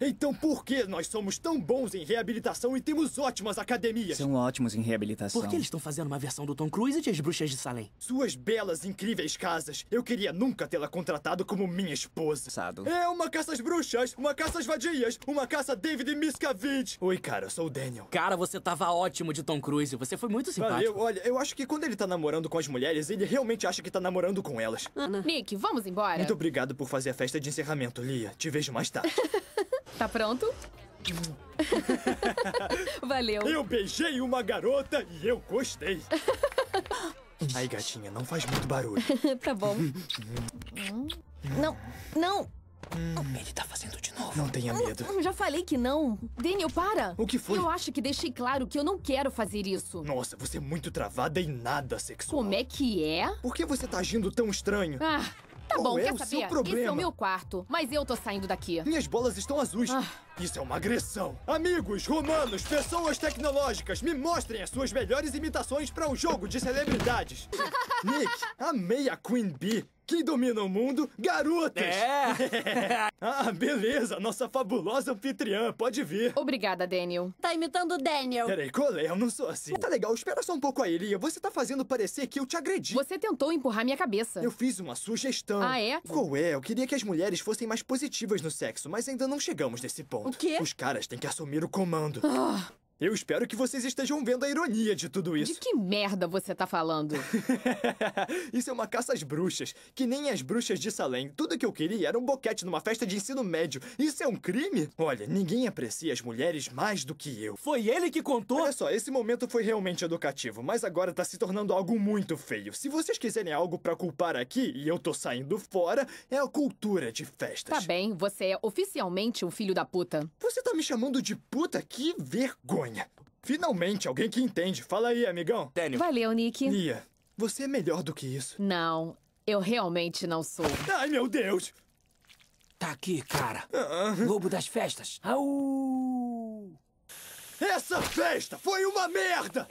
Então por que nós somos tão bons em reabilitação e temos ótimas academias? São ótimos em reabilitação. Por que eles estão fazendo uma versão do Tom Cruise de As Bruxas de Salem? Suas belas, incríveis casas. Eu queria nunca tê-la contratado como minha esposa. Sado. É uma caça às bruxas, uma caça às vadias, uma caça David Miscavige. Oi, cara, eu sou o Daniel. Cara, você tava ótimo de Tom Cruise. Você foi muito simpático. Valeu, olha, eu acho que quando ele tá namorando com as mulheres, ele realmente acha que tá namorando com elas. Ana. Nick, vamos embora. Muito obrigado por fazer a festa de encerramento, Lia. Te vejo mais tarde. Tá pronto? Valeu. Eu beijei uma garota e eu gostei. Ai, gatinha, não faz muito barulho. tá bom. não, não. Hum, ele tá fazendo de novo. Não tenha medo. Já falei que não. Daniel, para. O que foi? Eu acho que deixei claro que eu não quero fazer isso. Nossa, você é muito travada e nada sexual. Como é que é? Por que você tá agindo tão estranho? Ah, Tá Qual bom, é quer o saber? Seu problema? Esse é o meu quarto, mas eu tô saindo daqui. Minhas bolas estão azuis. Ah. Isso é uma agressão. Amigos, romanos, pessoas tecnológicas, me mostrem as suas melhores imitações para um jogo de celebridades. Nick, amei a Queen Bee que domina o mundo, garotas! É! ah, beleza, nossa fabulosa anfitriã, pode vir. Obrigada, Daniel. Tá imitando o Daniel. Peraí, é? eu não sou assim. Tá legal, espera só um pouco aí, Lia. Você tá fazendo parecer que eu te agredi. Você tentou empurrar minha cabeça. Eu fiz uma sugestão. Ah, é? Qual é? Eu queria que as mulheres fossem mais positivas no sexo, mas ainda não chegamos nesse ponto. O quê? Os caras têm que assumir o comando. Ah. Eu espero que vocês estejam vendo a ironia de tudo isso. De que merda você tá falando? isso é uma caça às bruxas, que nem as bruxas de Salem. Tudo que eu queria era um boquete numa festa de ensino médio. Isso é um crime? Olha, ninguém aprecia as mulheres mais do que eu. Foi ele que contou? Olha só, esse momento foi realmente educativo, mas agora tá se tornando algo muito feio. Se vocês quiserem algo para culpar aqui, e eu tô saindo fora, é a cultura de festas. Tá bem, você é oficialmente um filho da puta. Você tá me chamando de puta? Que vergonha estranha. Finalmente, alguém que entende. Fala aí, amigão. Daniel. Valeu, Nick. Nia, você é melhor do que isso. Não, eu realmente não sou. Ai, meu Deus! Tá aqui, cara. Ah. Lobo das festas. Au! Essa festa foi uma merda!